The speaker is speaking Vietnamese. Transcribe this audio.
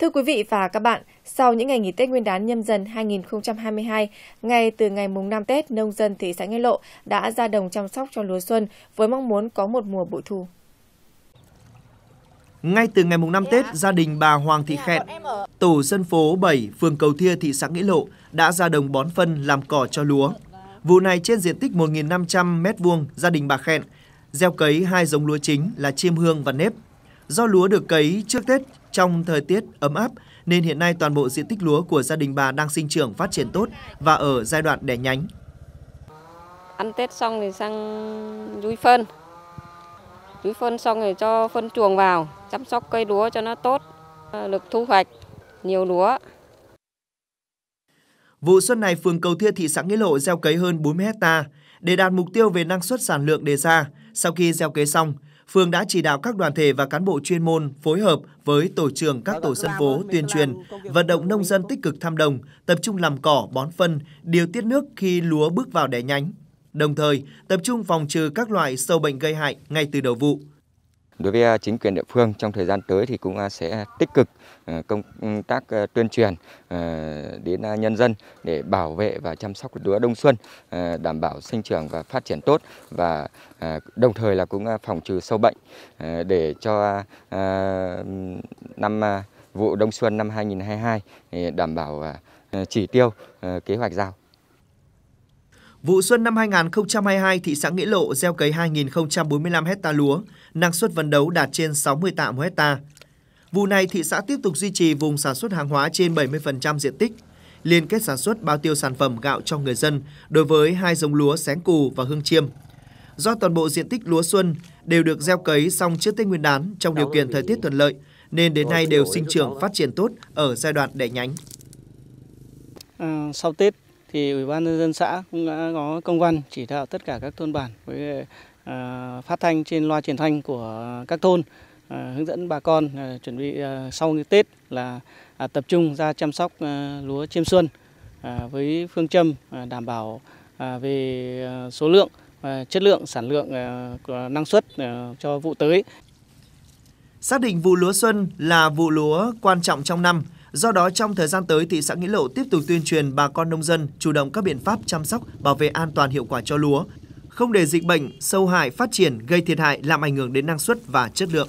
Thưa quý vị và các bạn, sau những ngày nghỉ Tết Nguyên đán nhâm dần 2022, ngay từ ngày mùng 5 Tết, nông dân thị xã Nghĩa Lộ đã ra đồng chăm sóc cho lúa xuân với mong muốn có một mùa bội thu. Ngay từ ngày mùng 5 dạ. Tết, gia đình bà Hoàng Thị dạ, Khẹn, tổ dân phố 7, phường Cầu Thia, thị xã Nghĩa Lộ đã ra đồng bón phân làm cỏ cho lúa. Vụ này trên diện tích 1.500 m2, gia đình bà Khẹn gieo cấy hai giống lúa chính là chiêm hương và nếp. Do lúa được cấy trước Tết trong thời tiết ấm áp nên hiện nay toàn bộ diện tích lúa của gia đình bà đang sinh trưởng phát triển tốt và ở giai đoạn đẻ nhánh. Ăn Tết xong thì sang dúi phân. Dúi phân xong thì cho phân chuồng vào, chăm sóc cây lúa cho nó tốt, ờ, được thu hoạch nhiều lúa. Vụ xuân này, phường Cầu Thia thị xã Nghĩa Lộ gieo cấy hơn 40 hecta Để đạt mục tiêu về năng suất sản lượng đề ra, sau khi gieo cấy xong, phường đã chỉ đạo các đoàn thể và cán bộ chuyên môn phối hợp với tổ trưởng các vâng tổ dân phố vâng, tuyên truyền, vận động nông dân tích cực tham đồng, tập trung làm cỏ, bón phân, điều tiết nước khi lúa bước vào đẻ nhánh. Đồng thời, tập trung phòng trừ các loại sâu bệnh gây hại ngay từ đầu vụ. Đối với à, chính quyền địa phương trong thời gian tới thì cũng à, sẽ tích cực à, công tác tuyên truyền đến nhân dân để bảo vệ và chăm sóc lúa đông xuân đảm bảo sinh trưởng và phát triển tốt và đồng thời là cũng phòng trừ sâu bệnh để cho năm vụ đông xuân năm 2022 đảm bảo chỉ tiêu kế hoạch giao. Vụ xuân năm 2022, thị xã Nghĩa Lộ gieo cấy 2.045 hecta lúa, năng suất vấn đấu đạt trên 60 tạ một hecta. Vụ này, thị xã tiếp tục duy trì vùng sản xuất hàng hóa trên 70% diện tích, liên kết sản xuất bao tiêu sản phẩm gạo cho người dân đối với hai giống lúa xén cù và hương chiêm. Do toàn bộ diện tích lúa xuân đều được gieo cấy xong trước Tết Nguyên đán trong điều kiện thời tiết thuận lợi, nên đến nay đều sinh trưởng phát triển tốt ở giai đoạn đẻ nhánh. À, sau Tết thì ủy ban nhân dân xã cũng đã có công văn chỉ đạo tất cả các thôn bản với à, phát thanh trên loa truyền thanh của các thôn à, hướng dẫn bà con à, chuẩn bị à, sau như Tết là à, tập trung ra chăm sóc à, lúa chiêm xuân à, với phương châm à, đảm bảo à, về à, số lượng, à, chất lượng, sản lượng, à, năng suất à, cho vụ tới. Xác định vụ lúa xuân là vụ lúa quan trọng trong năm – Do đó, trong thời gian tới, thị xã Nghĩa Lộ tiếp tục tuyên truyền bà con nông dân chủ động các biện pháp chăm sóc, bảo vệ an toàn hiệu quả cho lúa, không để dịch bệnh, sâu hại phát triển gây thiệt hại làm ảnh hưởng đến năng suất và chất lượng.